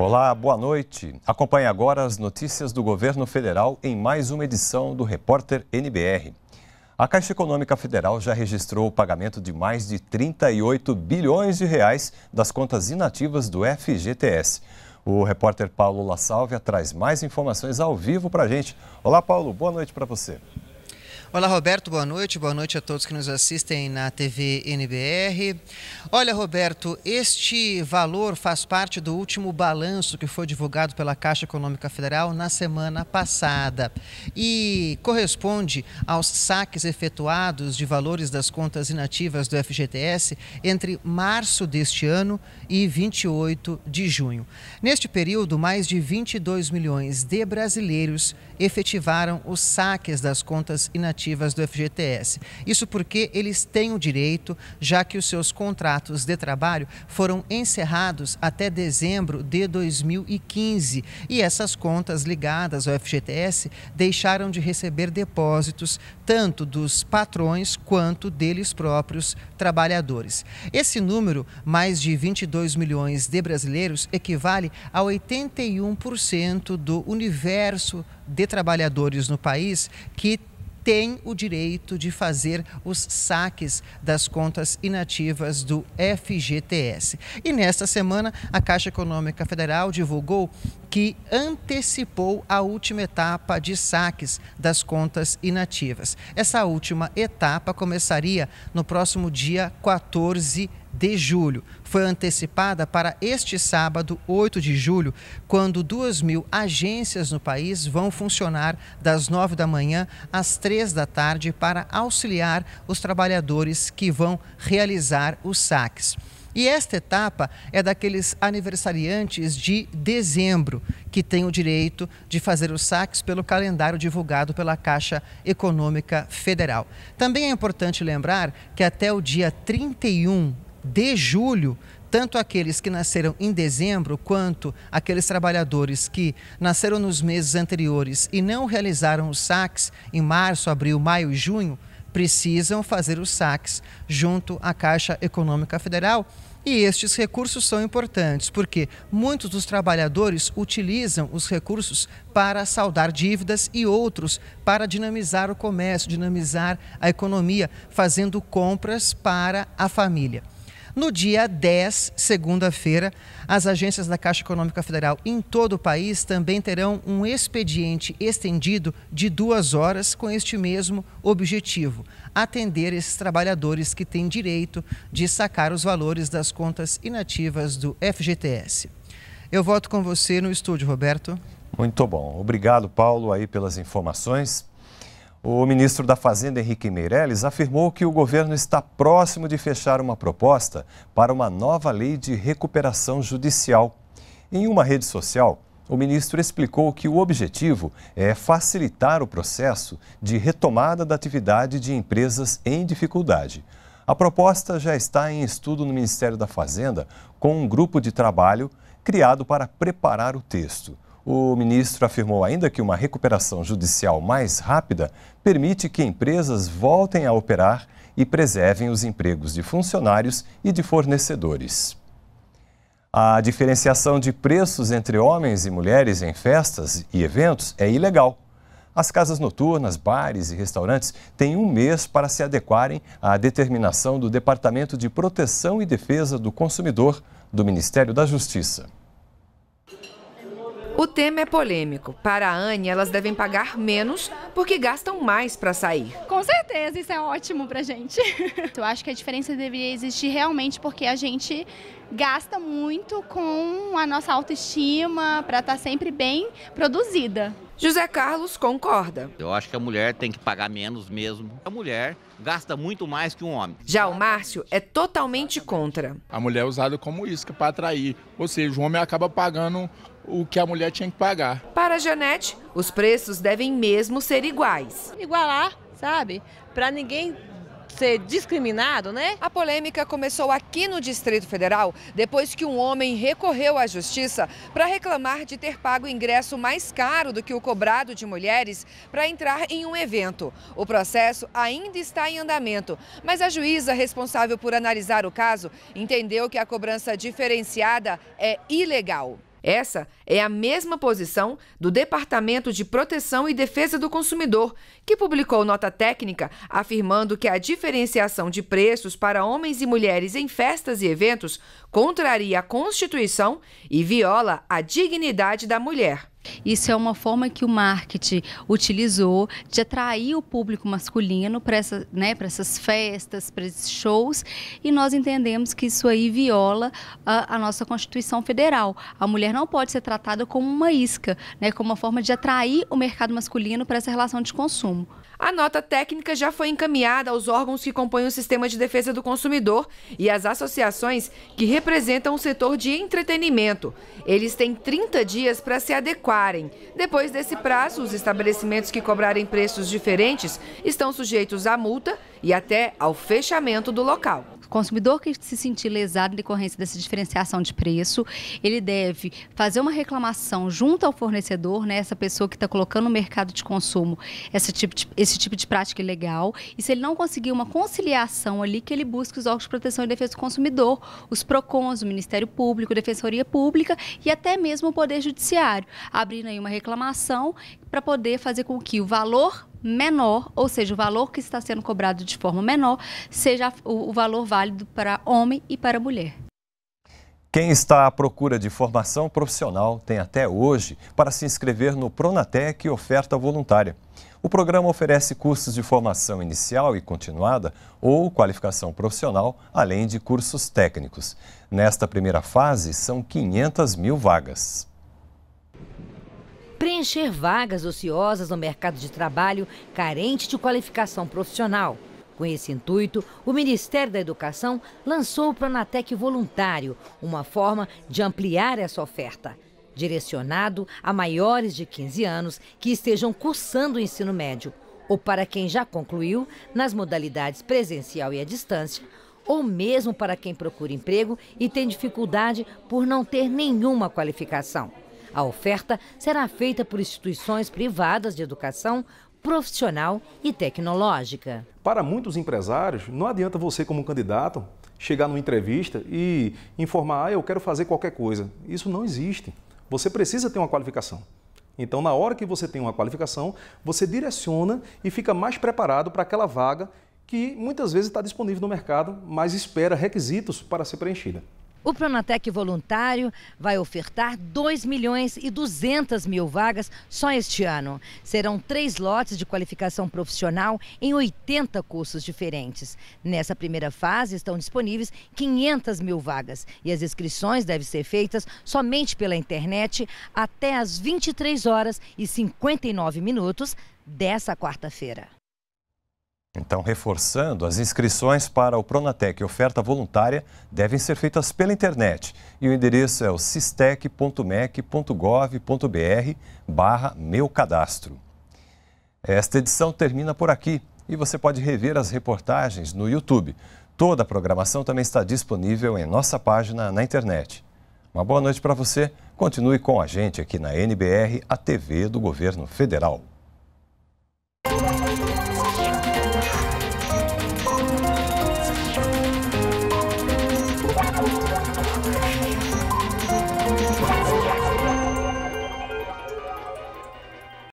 Olá, boa noite. Acompanhe agora as notícias do governo federal em mais uma edição do Repórter NBR. A Caixa Econômica Federal já registrou o pagamento de mais de 38 bilhões de reais das contas inativas do FGTS. O repórter Paulo La traz mais informações ao vivo para a gente. Olá, Paulo, boa noite para você. Olá, Roberto, boa noite. Boa noite a todos que nos assistem na TV NBR. Olha, Roberto, este valor faz parte do último balanço que foi divulgado pela Caixa Econômica Federal na semana passada e corresponde aos saques efetuados de valores das contas inativas do FGTS entre março deste ano e 28 de junho. Neste período, mais de 22 milhões de brasileiros efetivaram os saques das contas inativas do FGTS. Isso porque eles têm o direito, já que os seus contratos de trabalho foram encerrados até dezembro de 2015 e essas contas ligadas ao FGTS deixaram de receber depósitos tanto dos patrões quanto deles próprios trabalhadores. Esse número, mais de 22 milhões de brasileiros, equivale a 81% do universo de trabalhadores no país que tem o direito de fazer os saques das contas inativas do FGTS. E nesta semana, a Caixa Econômica Federal divulgou que antecipou a última etapa de saques das contas inativas. Essa última etapa começaria no próximo dia 14 de julho foi antecipada para este sábado, 8 de julho, quando 2 mil agências no país vão funcionar das 9 da manhã às 3 da tarde para auxiliar os trabalhadores que vão realizar os saques. E esta etapa é daqueles aniversariantes de dezembro, que têm o direito de fazer os saques pelo calendário divulgado pela Caixa Econômica Federal. Também é importante lembrar que até o dia 31 de julho, tanto aqueles que nasceram em dezembro quanto aqueles trabalhadores que nasceram nos meses anteriores e não realizaram os saques em março, abril, maio e junho, precisam fazer os saques junto à Caixa Econômica Federal. E estes recursos são importantes porque muitos dos trabalhadores utilizam os recursos para saldar dívidas e outros para dinamizar o comércio, dinamizar a economia, fazendo compras para a família. No dia 10, segunda-feira, as agências da Caixa Econômica Federal em todo o país também terão um expediente estendido de duas horas com este mesmo objetivo: atender esses trabalhadores que têm direito de sacar os valores das contas inativas do FGTS. Eu volto com você no estúdio, Roberto. Muito bom. Obrigado, Paulo, aí pelas informações. O ministro da Fazenda, Henrique Meirelles, afirmou que o governo está próximo de fechar uma proposta para uma nova lei de recuperação judicial. Em uma rede social, o ministro explicou que o objetivo é facilitar o processo de retomada da atividade de empresas em dificuldade. A proposta já está em estudo no Ministério da Fazenda com um grupo de trabalho criado para preparar o texto. O ministro afirmou ainda que uma recuperação judicial mais rápida permite que empresas voltem a operar e preservem os empregos de funcionários e de fornecedores. A diferenciação de preços entre homens e mulheres em festas e eventos é ilegal. As casas noturnas, bares e restaurantes têm um mês para se adequarem à determinação do Departamento de Proteção e Defesa do Consumidor do Ministério da Justiça. O tema é polêmico. Para a Anne, elas devem pagar menos porque gastam mais para sair. Com certeza, isso é ótimo para a gente. Eu acho que a diferença deveria existir realmente porque a gente gasta muito com a nossa autoestima para estar tá sempre bem produzida. José Carlos concorda. Eu acho que a mulher tem que pagar menos mesmo. A mulher gasta muito mais que um homem. Já o Márcio é totalmente contra. A mulher é usada como isca para atrair, ou seja, o homem acaba pagando o que a mulher tinha que pagar. Para a Janete, os preços devem mesmo ser iguais. Igualar, sabe? Para ninguém ser discriminado, né? A polêmica começou aqui no Distrito Federal depois que um homem recorreu à justiça para reclamar de ter pago ingresso mais caro do que o cobrado de mulheres para entrar em um evento. O processo ainda está em andamento, mas a juíza responsável por analisar o caso entendeu que a cobrança diferenciada é ilegal. Essa é a mesma posição do Departamento de Proteção e Defesa do Consumidor, que publicou nota técnica afirmando que a diferenciação de preços para homens e mulheres em festas e eventos contraria a Constituição e viola a dignidade da mulher. Isso é uma forma que o marketing utilizou de atrair o público masculino para essa, né, essas festas, para esses shows, e nós entendemos que isso aí viola a, a, nossa Constituição Federal. A mulher não pode ser tratada como uma isca, né, como uma forma de atrair o mercado masculino para essa relação de consumo. A nota técnica já foi encaminhada aos órgãos que compõem o sistema de defesa do consumidor e às associações que representam o setor de entretenimento. Eles têm 30 dias para se adequarem. Depois desse prazo, os estabelecimentos que cobrarem preços diferentes estão sujeitos à multa e até ao fechamento do local consumidor que se sentir lesado em decorrência dessa diferenciação de preço, ele deve fazer uma reclamação junto ao fornecedor, né, essa pessoa que está colocando no mercado de consumo esse tipo de, esse tipo de prática ilegal. E se ele não conseguir uma conciliação ali, que ele busque os órgãos de proteção e defesa do consumidor, os PROCONs, o Ministério Público, Defensoria Pública e até mesmo o Poder Judiciário, abrindo aí uma reclamação para poder fazer com que o valor menor, ou seja, o valor que está sendo cobrado de forma menor, seja o, valor válido para homem e para mulher. Quem está à procura de formação profissional tem até hoje para se inscrever no Pronatec Oferta Voluntária. O programa oferece cursos de formação inicial e continuada ou qualificação profissional, além de cursos técnicos. Nesta primeira fase, são 500 mil vagas preencher vagas ociosas no mercado de trabalho carente de qualificação profissional. Com esse intuito, o Ministério da Educação lançou o Pronatec Voluntário, uma forma de ampliar essa oferta. Direcionado a maiores de 15 anos que estejam cursando o ensino médio, ou para quem já concluiu, nas modalidades presencial e à distância, ou mesmo para quem procura emprego e tem dificuldade por não ter nenhuma qualificação. A oferta será feita por instituições privadas de educação profissional e tecnológica. Para muitos empresários, não adianta você, como candidato, chegar numa entrevista e informar: ah, eu quero fazer qualquer coisa. Isso não existe. Você precisa ter uma qualificação. Então, na hora que você tem uma qualificação, você direciona e fica mais preparado para aquela vaga que muitas vezes está disponível no mercado, mas espera requisitos para ser preenchida. O Pronatec Voluntário vai ofertar 2 milhões e 200 mil vagas só este ano. Serão três lotes de qualificação profissional em 80 cursos diferentes. Nessa primeira fase estão disponíveis 500 mil vagas e as inscrições devem ser feitas somente pela internet até às 23 horas e 59 minutos dessa quarta-feira. Então, reforçando, as inscrições para o Pronatec oferta voluntária devem ser feitas pela internet. E o endereço é o cistec.mec.gov.br barra meu cadastro. Esta edição termina por aqui e você pode rever as reportagens no YouTube. Toda a programação também está disponível em nossa página na internet. Uma boa noite para você. Continue com a gente aqui na NBR, a TV do Governo Federal.